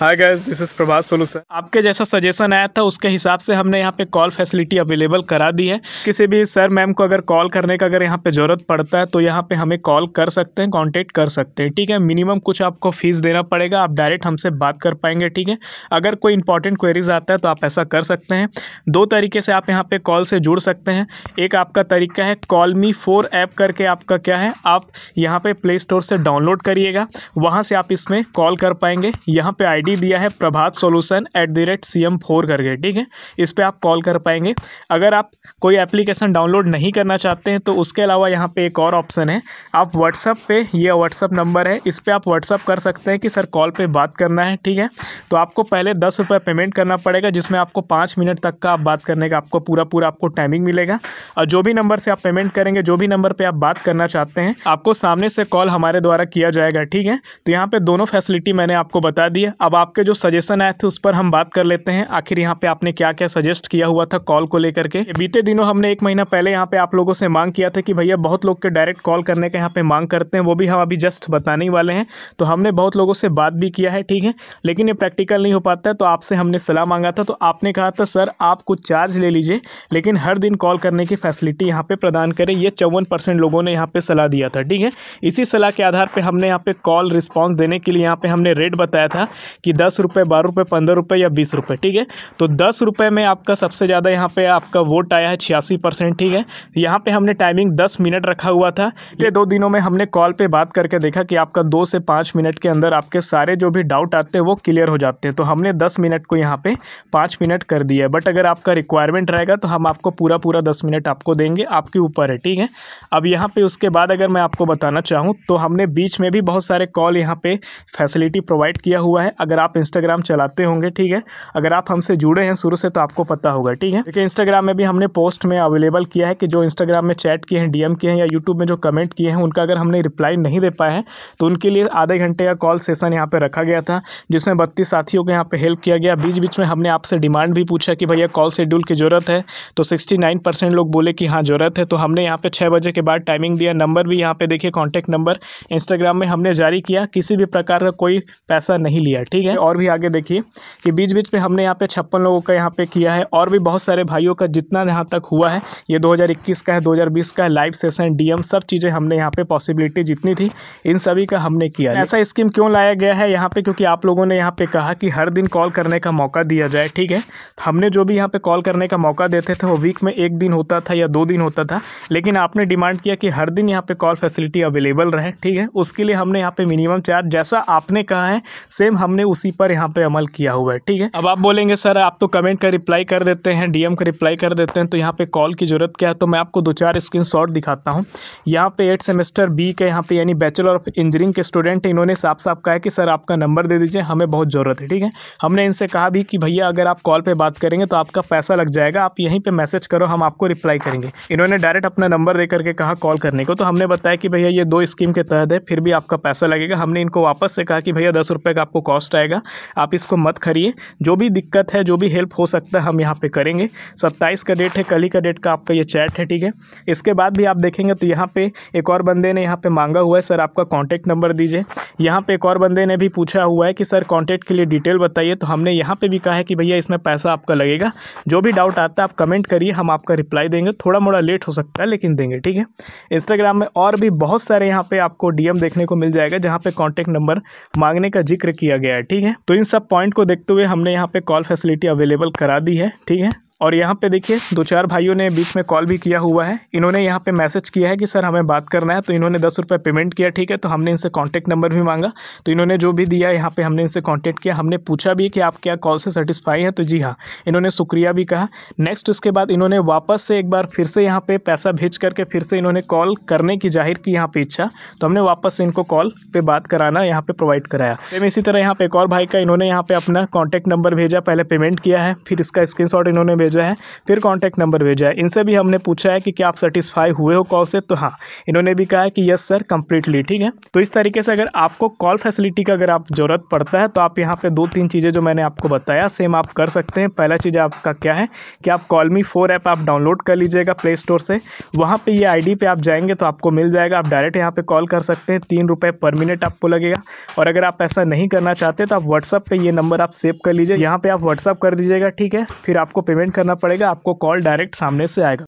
hi guys this is Prabhas सोलू sir आपके जैसा सजेशन आया था उसके हिसाब से हमने यहाँ पे कॉल फैसिलिटी अवेलेबल करा दी है किसी भी सर मैम को अगर कॉल करने का अगर यहाँ पे ज़रूरत पड़ता है तो यहाँ पे हमें कॉल कर सकते हैं कांटेक्ट कर सकते हैं ठीक है मिनिमम कुछ आपको फीस देना पड़ेगा आप डायरेक्ट हमसे बात कर पाएंगे ठीक है अगर कोई इंपॉर्टेंट क्वेरीज आता है तो आप ऐसा कर सकते हैं दो तरीके से आप यहाँ पर कॉल से जुड़ सकते हैं एक आपका तरीका है कॉल मी फोर ऐप करके आपका क्या है आप यहाँ पर प्ले स्टोर से डाउनलोड करिएगा वहाँ से आप इसमें कॉल कर पाएंगे यहाँ पर आई आईडी दिया है Prabhat solution at the rate C M four करके ठीक है इस पर आप कॉल कर पाएंगे अगर आप कोई एप्लीकेशन डाउनलोड नहीं करना चाहते हैं तो उसके अलावा यहाँ पे एक और ऑप्शन है आप व्हाट्सअप पे ये व्हाट्सअप नंबर है इस पर आप व्हाट्सअप कर सकते हैं कि सर कॉल पर बात करना है ठीक है तो आपको पहले दस रुपये पेमेंट करना पड़ेगा जिसमें आपको पाँच मिनट तक का आप बात करने का आपको पूरा पूरा आपको टाइमिंग मिलेगा और जो भी नंबर से आप पेमेंट करेंगे जो भी नंबर पर आप बात करना चाहते हैं आपको सामने से कॉल हमारे द्वारा किया जाएगा ठीक है तो यहाँ पर दोनों फैसिलिटी मैंने आपको बता दी है अब आपके जो सजेशन आए थे उस पर हम बात कर लेते हैं आखिर यहाँ पे आपने क्या क्या सजेस्ट किया हुआ था कॉल को लेकर के बीते दिनों हमने एक महीना पहले यहाँ पे आप लोगों से मांग किया था कि भैया बहुत लोग के डायरेक्ट कॉल करने का यहाँ पे मांग करते हैं वो भी हम अभी जस्ट बताने ही वाले हैं तो हमने बहुत लोगों से बात भी किया है ठीक है लेकिन ये प्रैक्टिकल नहीं हो पाता तो आपसे हमने सलाह मांगा था तो आपने कहा था सर आप कुछ चार्ज ले लीजिए लेकिन हर दिन कॉल करने की फैसिलिटी यहाँ पर प्रदान करें ये चौवन लोगों ने यहाँ पर सलाह दिया था ठीक है इसी सलाह के आधार पर हमने यहाँ पे कॉल रिस्पॉन्स देने के लिए यहाँ पे हमने रेट बताया था कि कि दस रुपये बारह रुपये पंद्रह रुपये या बीस रुपये ठीक है तो दस रुपये में आपका सबसे ज़्यादा यहाँ पे आपका वोट आया है छियासी परसेंट ठीक है यहाँ पे हमने टाइमिंग दस मिनट रखा हुआ था ये दो दिनों में हमने कॉल पर बात करके देखा कि आपका दो से पाँच मिनट के अंदर आपके सारे जो भी डाउट आते हैं वो क्लियर हो जाते हैं तो हमने दस मिनट को यहाँ पर पाँच मिनट कर दिया है बट अगर आपका रिक्वायरमेंट रहेगा तो हम आपको पूरा पूरा दस मिनट आपको देंगे आपके ऊपर है ठीक है अब यहाँ पर उसके बाद अगर मैं आपको बताना चाहूँ तो हमने बीच में भी बहुत सारे कॉल यहाँ पर फैसिलिटी प्रोवाइड किया हुआ है अगर आप इंस्टाग्राम चलाते होंगे ठीक है अगर आप हमसे जुड़े हैं शुरू से तो आपको पता होगा ठीक है देखिए इंस्टाग्राम में भी हमने पोस्ट में अवेलेबल किया है कि जो इंस्टाग्राम में चैट किए हैं डीएम किए हैं या यूट्यूब में जो कमेंट किए हैं उनका अगर हमने रिप्लाई नहीं दे पाए हैं तो उनके लिए आधे घंटे का कॉल सेशन यहाँ पर रखा गया था जिसमें बत्तीस साथियों को यहाँ पर हेल्प किया गया बीच बीच में हमने आपसे डिमांड भी पूछा कि भैया कॉल शेड्यूल की ज़रूरत है तो सिक्सटी नाइन परसेंट लोग बोले कि हाँ ज़रूरत है तो हमने यहाँ पर छः बजे के बाद टाइमिंग दिया नंबर भी यहाँ पर देखिए कॉन्टैक्ट नंबर इंस्टाग्राम में हमने जारी किया किसी भी प्रकार का कोई पैसा नहीं लिया ठीक ठीक है और भी आगे देखिए कि बीच बीच में हमने यहाँ पे छप्पन लोगों का यहाँ पे किया है और भी बहुत सारे भाइयों का जितना यहाँ तक हुआ है ये 2021 का है 2020 का है लाइव सेशन डीएम सब चीज़ें हमने यहाँ पे पॉसिबिलिटी जितनी थी इन सभी का हमने किया ऐसा स्कीम क्यों लाया गया है यहाँ पर क्योंकि आप लोगों ने यहाँ पर कहा कि हर दिन कॉल करने का मौका दिया जाए ठीक है तो हमने जो भी यहाँ पर कॉल करने का मौका देते थे वो वीक में एक दिन होता था या दो दिन होता था लेकिन आपने डिमांड किया कि हर दिन यहाँ पर कॉल फैसिलिटी अवेलेबल रहे ठीक है उसके लिए हमने यहाँ पर मिनिमम चार्ज जैसा आपने कहा है सेम हमने उसी पर यहाँ पे अमल किया हुआ है ठीक है अब आप बोलेंगे सर आप तो कमेंट का रिप्लाई कर देते हैं डीएम का रिप्लाई कर देते हैं तो यहाँ पे कॉल की ज़रूरत क्या है तो मैं आपको दो चार स्क्रीन दिखाता हूँ यहाँ पे एट सेमेस्टर बी के यहाँ पे यानी बैचलर ऑफ इंजीनियरिंग के स्टूडेंट हैं इन्होंने साफ साफ कहा है कि सर आपका नंबर दे दीजिए हमें बहुत ज़रूरत है ठीक है हमने इनसे कहा भी कि भैया अगर आप कॉल पर बात करेंगे तो आपका पैसा लग जाएगा आप यहीं पर मैसेज करो हम आपको रिप्लाई करेंगे इन्होंने डायरेक्ट अपना नंबर दे करके कहा कॉल करने को तो हमने बताया कि भैया ये दो स्कीम के तहत है फिर भी आपका पैसा लगेगा हमने इनको वापस से कहा कि भैया दस रुपये का आपको कॉस्ट जाएगा आप इसको मत खरीए जो भी दिक्कत है जो भी हेल्प हो सकता है हम यहाँ पे करेंगे सत्ताईस का डेट है कल ही का डेट का आपका ये चैट है ठीक है इसके बाद भी आप देखेंगे तो यहाँ पे एक और बंदे ने यहाँ पे मांगा हुआ है सर आपका कॉन्टैक्ट नंबर दीजिए यहाँ पर एक और बंदे ने भी पूछा हुआ है कि सर कॉन्टैक्ट के लिए डिटेल बताइए तो हमने यहाँ पर भी कहा है कि भैया इसमें पैसा आपका लगेगा जो भी डाउट आता है आप कमेंट करिए हम आपका रिप्लाई देंगे थोड़ा मोड़ा लेट हो सकता है लेकिन देंगे ठीक है इंस्टाग्राम में और भी बहुत सारे यहाँ पर आपको डी देखने को मिल जाएगा जहाँ पर कॉन्टैक्ट नंबर मांगने का जिक्र किया गया है ठीक है तो इन सब पॉइंट को देखते हुए हमने यहाँ पे कॉल फैसिलिटी अवेलेबल करा दी है ठीक है और यहाँ पे देखिए दो चार भाइयों ने बीच में कॉल भी किया हुआ है इन्होंने यहाँ पे मैसेज किया है कि सर हमें बात करना है तो इन्होंने दस रुपये पेमेंट किया ठीक है तो हमने इनसे कॉन्टैक्ट नंबर भी मांगा तो इन्होंने जो भी दिया यहाँ पर हमने इनसे कांटेक्ट किया हमने पूछा भी कि आप क्या कॉल से सेटिस्फाई हैं तो जी हाँ इन्होंने शुक्रिया भी कहा नेक्स्ट उसके बाद इन्होंने वापस से एक बार फिर से यहाँ पर पैसा भेज करके फिर से इन्होंने कॉल करने की जाहिर की यहाँ पर इच्छा तो हमने वापस से इनको कॉल पर बात कराना यहाँ पर प्रोवाइड कराया फिर इसी तरह यहाँ पर एक और भाई का इन्होंने यहाँ पर अपना कॉन्टैक्ट नंबर भेजा पहले पेमेंट किया है फिर इसका स्क्रीन इन्होंने भेजा है फिर कॉन्टैक्ट नंबर भेजा है इनसे भी हमने पूछा है कि क्या आप सेटिस्फाई हुए हो कॉल से तो हाँ इन्होंने भी कहा है कि यस सर कंप्लीटली ठीक है तो इस तरीके से अगर आपको कॉल फैसिलिटी का अगर आप ज़रूरत पड़ता है तो आप यहाँ पर दो तीन चीज़ें जो मैंने आपको बताया सेम आप कर सकते हैं पहला चीज़ आपका क्या है कि आप कॉलमी फोर ऐप आप डाउनलोड कर लीजिएगा प्ले स्टोर से वहाँ पर ये आई पे आप जाएंगे तो आपको मिल जाएगा आप डायरेक्ट यहाँ पर कॉल कर सकते हैं तीन रुपये पर मिनट आपको लगेगा और अगर आप ऐसा नहीं करना चाहते तो आप व्हाट्सअप पर ये नंबर आप सेव कर लीजिए यहाँ पर आप व्हाट्सअप कर दीजिएगा ठीक है फिर आपको पेमेंट करना पड़ेगा आपको कॉल डायरेक्ट सामने से आएगा